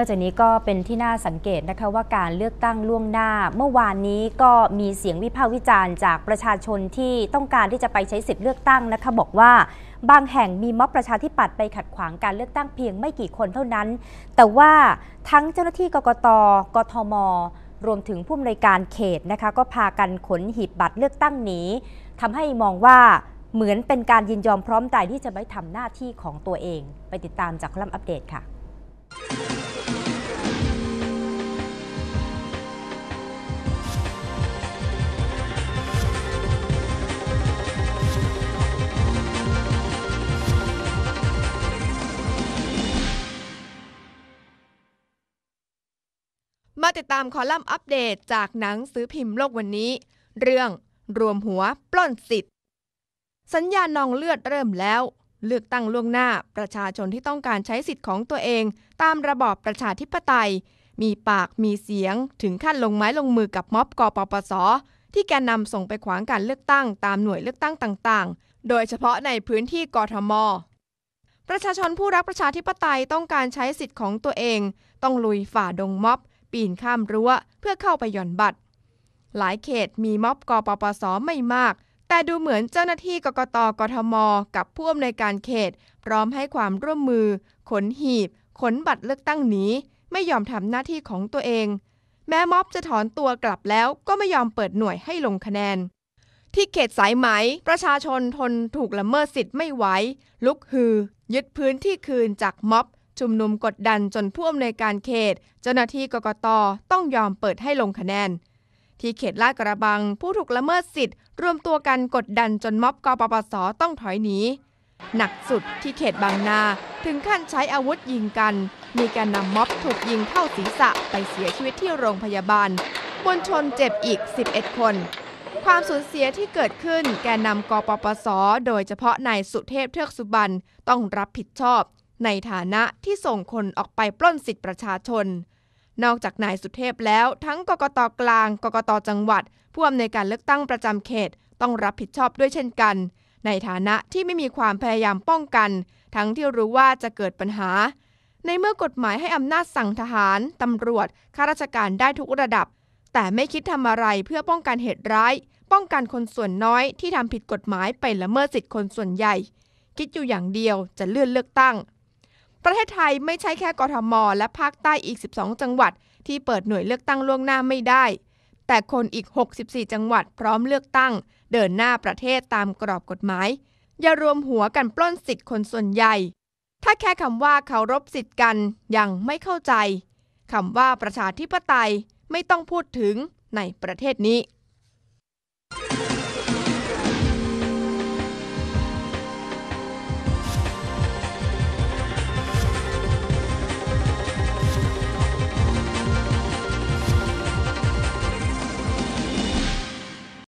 นอกจากนี้ก็เป็นที่น่าสังเกตนะคะว่าการเลือกตั้งล่วงหน้า เมื่อวานนี้ก็มีเสียงวิพากษ์วิจารณ์ จากประชาชนที่ต้องการที่จะไปใช้สิทธิ์เลือกตั้งนะคะบอกว่าบางแห่งมีม็อบประชาธิปัตย์ไปขัดขวางการเลือกตั้งเพียงไม่กี่คนเท่านั้น แต่ว่าทั้งเจ้าหน้าที่กกตกทมรวมถึงผู้อำนวยการเขตนะคะก็พากันขนหีบบัตรเลือกตั้งหนีทำให้มองว่าเหมือนเป็นการยินยอมพร้อมใจที่จะไม่ทำหน้าที่ของตัวเอง ไปติดตามจากคลัมอัปเดตค่ะมาติดตามคอลัมน์อัปเดตจากหนังสือพิมพ์โลกวันนี้ เรื่อง รวมหัว ปล้นสิทธิ์สัญญาณนองเลือดเริ่มแล้ว เลือกตั้งล่วงหน้าประชาชนที่ต้องการใช้สิทธิ์ของตัวเอง ตามระบอบประชาธิปไตย มีปากมีเสียงถึงขั้นลงไม้ลงมือกับม็อบกปปสที่แกนนำส่งไปขวางการเลือกตั้ง ตามหน่วยเลือกตั้งต่างๆ โดยเฉพาะในพื้นที่กทม ประชาชนผู้รักประชาธิปไตยต้องการใช้สิทธิ์ของตัวเอง ต้องลุยฝ่าดงม็อบปีนข้ามรั้วเพื่อเข้าไปหย่อนบัตร หลายเขตมีม็อบกปปส ไม่มาก แต่ดูเหมือนเจ้าหน้าที่กกต กทม กับผู้อำนวยการเขต พร้อมให้ความร่วมมือ ขนหีบ ขนบัตรเลือกตั้งหนีไม่ยอมทำหน้าที่ของตัวเอง แม้ม็อบจะถอนตัวกลับแล้วก็ไม่ยอมเปิดหน่วยให้ลงคะแนน ที่เขตสายไหม ประชาชนทนถูกละเมิดสิทธิ์ไม่ไหวลุกฮือ ยึดพื้นที่คืนจากม็อบชุมนุมกดดันจนผู้อำนวยการเขต เจ้าหน้าที่กกตต้องยอมเปิดให้ลงคะแนน ที่เขตลาดกระบัง ผู้ถูกละเมิดสิทธิ์ รวมตัวกันกดดันจนม็อบกปปสต้องถอยหนีหนักสุดที่เขตบางนาถึงขั้นใช้อาวุธยิงกัน มีการนำม็อบถูกยิงเข้าศีรษะไปเสียชีวิตที่โรงพยาบาลมวลชนเจ็บอีก 11 คน ความสูญเสียที่เกิดขึ้นแกนนำกปปสโดยเฉพาะนายสุเทพเทือกสุบรรต้องรับผิดชอบในฐานะที่ส่งคนออกไปปล้นสิทธิประชาชน นอกจากนายสุเทพแล้ว ทั้งกกตกลาง กกตจังหวัดผู้อำนวยการเลือกตั้งประจำเขตต้องรับผิดชอบด้วยเช่นกัน ในฐานะที่ไม่มีความพยายามป้องกัน ทั้งที่รู้ว่าจะเกิดปัญหา ในเมื่อกฎหมายให้อำนาจสั่งทหาร ตำรวจข้าราชการได้ทุกระดับ แต่ไม่คิดทำอะไรเพื่อป้องกันเหตุร้าย ป้องกันคนส่วนน้อย ที่ทำผิดกฎหมายไปละเมิดสิทธิคนส่วนใหญ่ คิดอยู่อย่างเดียวจะเลื่อนเลือกตั้งประเทศไทยไม่ใช่แค่กทมและภาคใต้อีก 12 จังหวัด ที่เปิดหน่วยเลือกตั้งล่วงหน้าไม่ได้ แต่คนอีก 64 จังหวัดพร้อมเลือกตั้งเดินหน้าประเทศตามกรอบกฎหมาย อย่ารวมหัวกันปล้นสิทธิ์คนส่วนใหญ่ ถ้าแค่คำว่าเคารพสิทธิ์กัน ยังไม่เข้าใจคำว่าประชาธิปไตยไม่ต้องพูดถึงในประเทศนี้